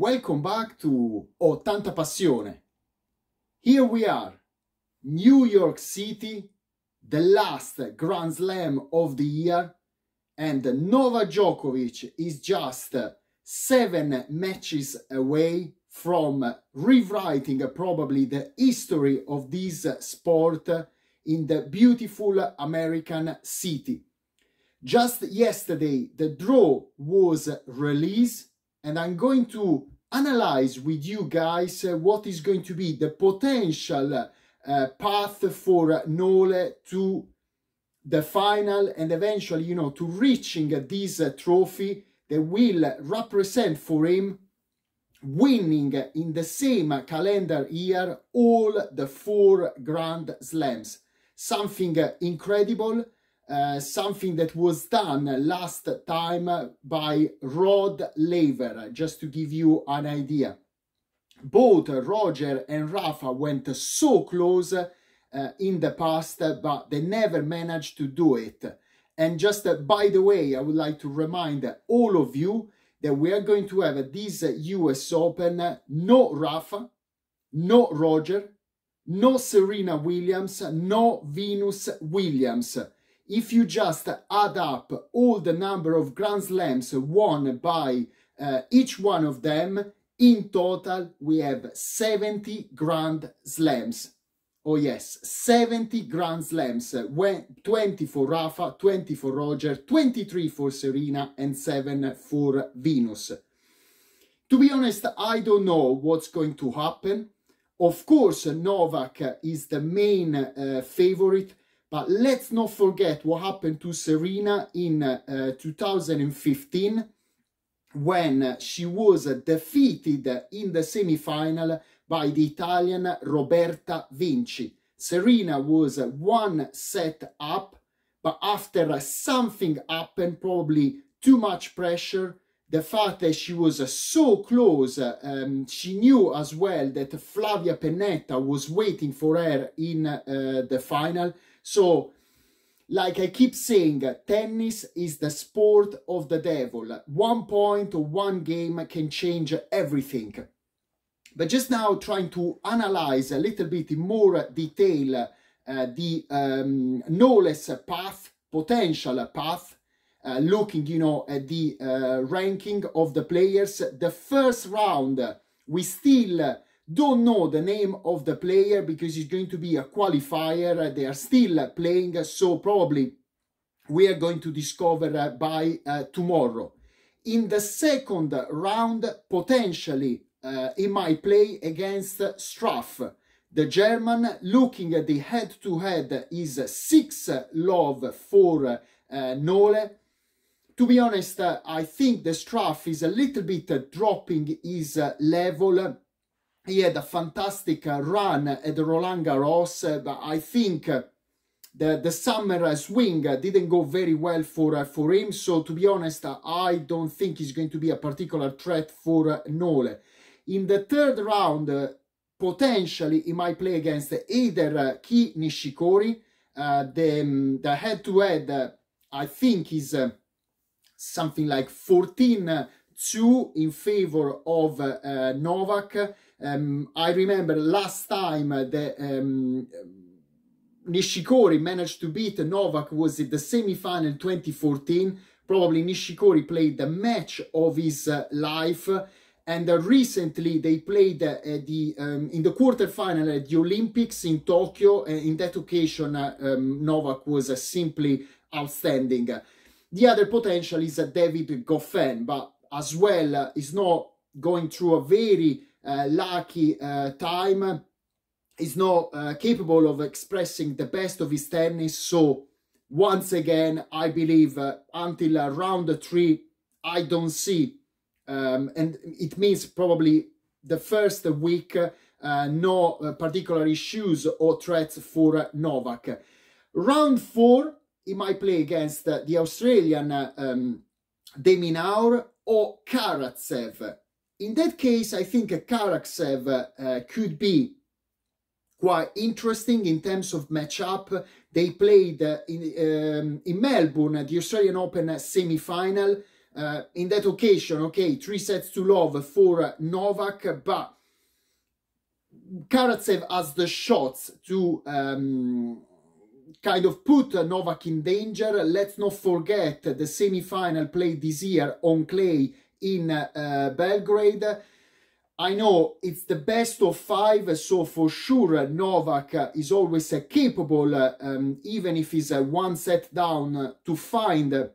welcome back to Ottanta Passione. Here we are, New York City, the last Grand Slam of the year, and Novak Djokovic is just seven matches away from rewriting probably the history of this sport in the beautiful American city. Just yesterday, the draw was released and I'm going to analyze with you guys uh, what is going to be the potential uh, path for Nole to the final and eventually, you know, to reaching this uh, trophy that will represent for him winning in the same calendar year all the four Grand Slams. Something uh, incredible uh, something that was done last time by Rod Laver, just to give you an idea. Both Roger and Rafa went so close uh, in the past, but they never managed to do it. And just uh, by the way, I would like to remind all of you that we are going to have this US Open no Rafa, no Roger, no Serena Williams, no Venus Williams if you just add up all the number of Grand Slams won by uh, each one of them, in total we have 70 Grand Slams. Oh yes, 70 Grand Slams, 20 for Rafa, 20 for Roger, 23 for Serena and 7 for Venus. To be honest, I don't know what's going to happen. Of course, Novak is the main uh, favorite, but let's not forget what happened to Serena in uh, 2015 when she was defeated in the semi-final by the Italian Roberta Vinci. Serena was one set up, but after something happened, probably too much pressure, the fact that she was so close, um, she knew as well that Flavia Pennetta was waiting for her in uh, the final, so, like I keep saying, tennis is the sport of the devil. One point or one game can change everything. But just now trying to analyze a little bit in more detail uh, the um, knowledge path, potential path, uh, looking, you know, at the uh, ranking of the players. The first round, we still don't know the name of the player because it's going to be a qualifier. They are still playing, so probably we are going to discover uh, by uh, tomorrow. In the second round, potentially, uh, he might play against Straff. The German, looking at the head-to-head, -head is 6 love for uh, Nole. To be honest, uh, I think the Straff is a little bit uh, dropping his level he had a fantastic run at Roland Garros, but I think uh, the, the summer swing didn't go very well for uh, for him. So to be honest, I don't think he's going to be a particular threat for uh, Nole. In the third round, potentially he might play against either Ki Nishikori, uh, the um, the head to head I think is uh, something like 14 2 in favor of Novak um, I remember last time that um, Nishikori managed to beat Novak was it the semi-final 2014. Probably Nishikori played the match of his uh, life. And uh, recently they played uh, the um, in the quarterfinal at the Olympics in Tokyo. And in that occasion, um, Novak was uh, simply outstanding. The other potential is uh, David Goffin, but as well is not going through a very uh, lucky uh, time is not uh, capable of expressing the best of his tennis so once again i believe until round three i don't see um, and it means probably the first week uh, no uh, particular issues or threats for uh, Novak. Round four, he might play against the Australian uh, um, Deminaur or Karatsev in that case, I think a Karaksev uh, uh, could be quite interesting in terms of matchup. They played uh, in, um, in Melbourne at the Australian Open semi-final. Uh, in that occasion, okay, three sets to love for Novak, but Karatsev has the shots to um, kind of put Novak in danger. Let's not forget the semi-final played this year on clay in uh, Belgrade. I know it's the best of five, so for sure uh, Novak uh, is always uh, capable, um, even if he's one set down, to find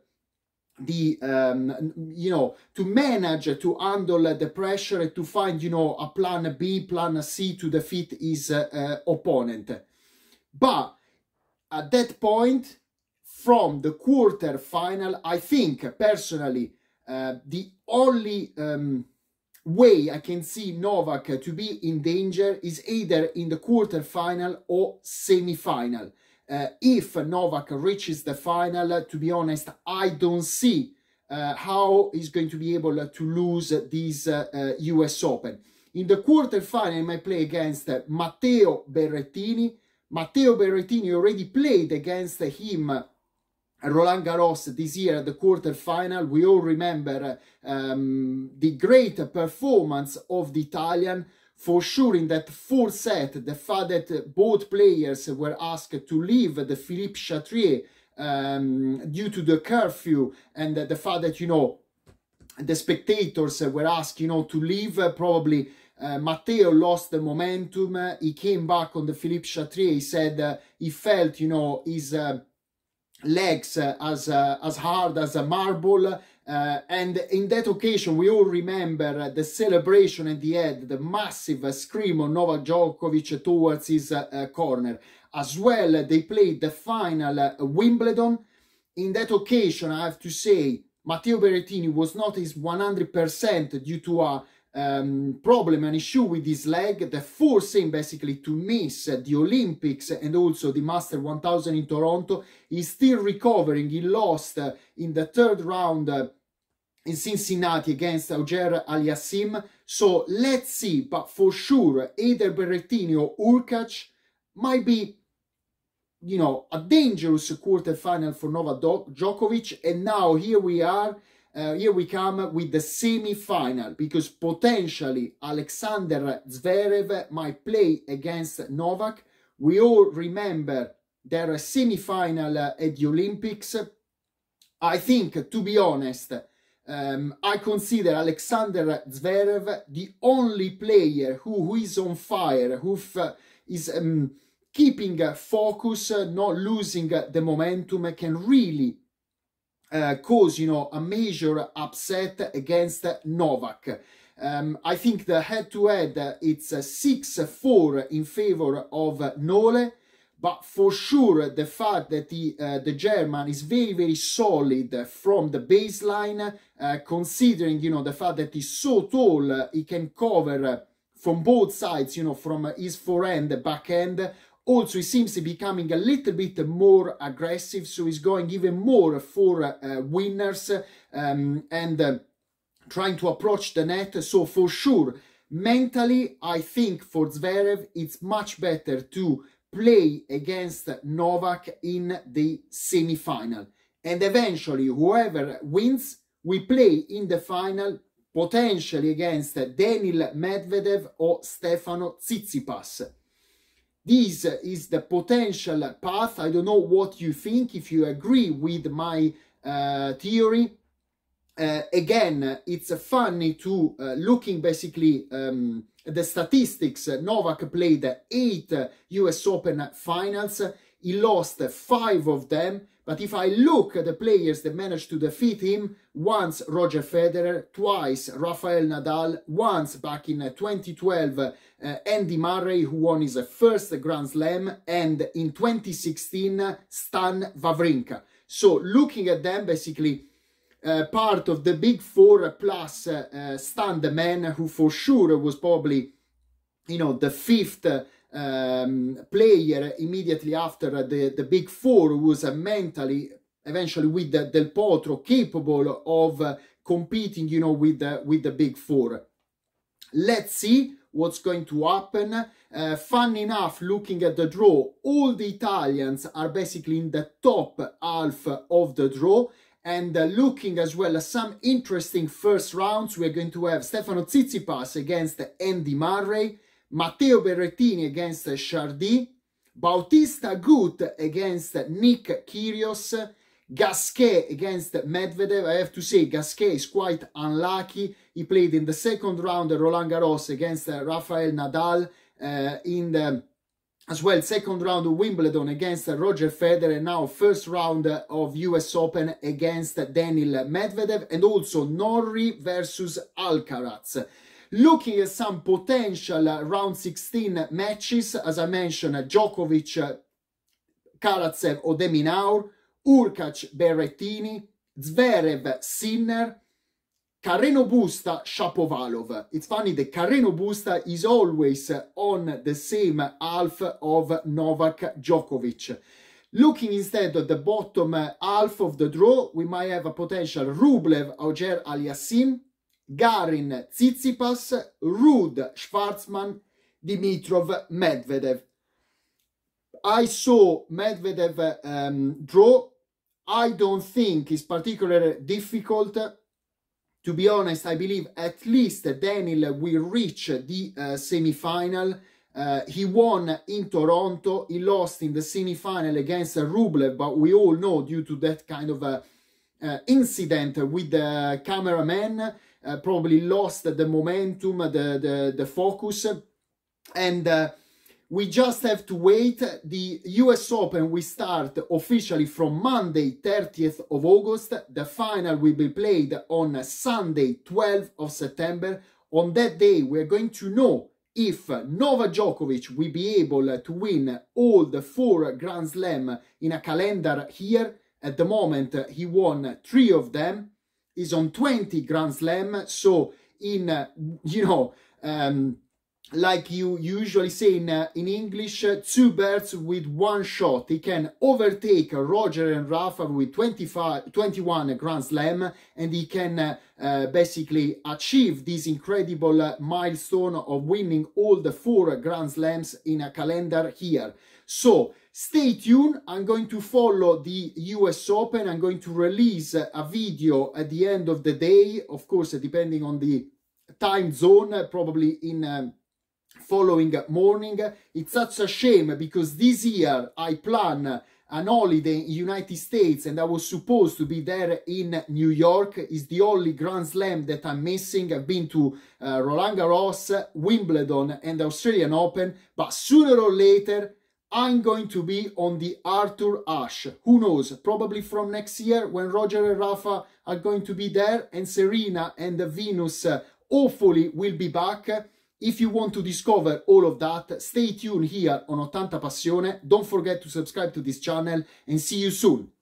the um, you know to manage to handle the pressure to find you know a plan b plan c to defeat his uh, uh, opponent but at that point from the quarter final i think personally uh, the only um, way I can see Novak to be in danger is either in the quarterfinal or semi-final. Uh, if Novak reaches the final, to be honest, I don't see uh, how he's going to be able to lose this uh, US uh, Open. In the quarterfinal, I might play against Matteo Berrettini. Matteo Berrettini already played against him Roland Garros this year, the quarterfinal, we all remember um, the great performance of the Italian. For sure, in that fourth set, the fact that both players were asked to leave the Philippe Chatrier um, due to the curfew and the fact that, you know, the spectators were asked, you know, to leave probably uh, Matteo lost the momentum. he came back on the Philippe Chatrier. He said uh, he felt, you know, his uh, legs uh, as, uh, as hard as a marble uh, and in that occasion, we all remember the celebration at the end, the massive scream of Novak Djokovic towards his uh, corner. As well, they played the final Wimbledon. In that occasion, I have to say, Matteo Berrettini was not his 100% due to a um, problem and issue with his leg that forced him basically to miss the Olympics and also the Master 1000 in Toronto. He's still recovering. He lost uh, in the third round uh, in Cincinnati against Auger Aliassim. So let's see, but for sure, either Berrettini or Urkac might be, you know, a dangerous quarterfinal for Novak Djokovic. And now here we are uh, here we come with the semi-final because potentially Alexander Zverev might play against Novak. We all remember their semi-final at the Olympics. I think, to be honest, um, I consider Alexander Zverev the only player who, who is on fire, who is um, keeping focus, not losing the momentum, can really uh, cause, you know, a major upset against Novak. Um, I think the head-to-head, -head, it's 6-4 in favor of Nole, but for sure the fact that the, uh, the German is very, very solid from the baseline, uh, considering, you know, the fact that he's so tall, he can cover from both sides, you know, from his forehand, backhand, also he seems to be becoming a little bit more aggressive so he's going even more for uh, winners um, and uh, trying to approach the net so for sure mentally i think for zverev it's much better to play against novak in the semi-final and eventually whoever wins we play in the final potentially against Daniil Medvedev or Stefano Tsitsipas this is the potential path. I don't know what you think, if you agree with my uh, theory. Uh, again, it's funny to uh, looking basically um, the statistics. Novak played eight US Open finals. He lost five of them. But if I look at the players that managed to defeat him, once Roger Federer, twice Rafael Nadal, once back in 2012 uh, Andy Murray, who won his uh, first Grand Slam, and in 2016, Stan Wawrinka. So looking at them, basically, uh, part of the big four plus uh, Stan, the man who for sure was probably, you know, the fifth um, player immediately after the, the big four, who was uh, mentally, eventually with uh, Del Potro, capable of competing, you know, with the, with the big four. Let's see what's going to happen. Uh, fun enough, looking at the draw, all the Italians are basically in the top half of the draw. And uh, looking as well at some interesting first rounds, we're going to have Stefano Tsitsipas against Andy Murray, Matteo Berrettini against Chardy, Bautista Gut against Nick Kyrgios, Gasquet against Medvedev, I have to say, Gasquet is quite unlucky. He played in the second round Roland Garros against uh, Rafael Nadal uh, in the as well second round of Wimbledon against uh, Roger Federer and now first round uh, of US Open against Daniel Medvedev and also Norrie versus Alcaraz. Looking at some potential round 16 matches, as I mentioned, Djokovic, Karatsev or Deminaur, Urkac Berrettini, Zverev Sinner, Carreno Busta Shapovalov. It's funny that Carreno Busta is always on the same half of Novak Djokovic. Looking instead at the bottom half of the draw, we might have a potential Rublev Auger Aliassim, Garin Tsitsipas, Rud Schwarzman, Dimitrov Medvedev. I saw Medvedev um, draw I don't think is particularly difficult. To be honest, I believe at least Daniel will reach the uh, semi-final. Uh, he won in Toronto. He lost in the semi-final against Rublev, but we all know due to that kind of uh, uh incident with the cameraman, uh, probably lost the momentum, the, the, the focus. And uh, we just have to wait. The US Open we start officially from Monday, 30th of August. The final will be played on Sunday, 12th of September. On that day, we're going to know if Novak Djokovic will be able to win all the four Grand Slam in a calendar here. At the moment, he won three of them. He's on 20 Grand Slam. So in, you know, um, like you usually say in, uh, in English, uh, two birds with one shot. He can overtake Roger and Rafa with 25, 21 Grand Slam and he can uh, uh, basically achieve this incredible uh, milestone of winning all the four Grand Slams in a calendar here. So stay tuned. I'm going to follow the US Open. I'm going to release a video at the end of the day. Of course, depending on the time zone, probably in... Um, following morning. It's such a shame because this year I plan an holiday in United States and I was supposed to be there in New York. Is the only Grand Slam that I'm missing. I've been to uh, Roland Garros, Wimbledon and Australian Open, but sooner or later I'm going to be on the Arthur Ashe. Who knows? Probably from next year when Roger and Rafa are going to be there and Serena and Venus uh, hopefully will be back. If you want to discover all of that, stay tuned here on 80 Passione. Don't forget to subscribe to this channel and see you soon.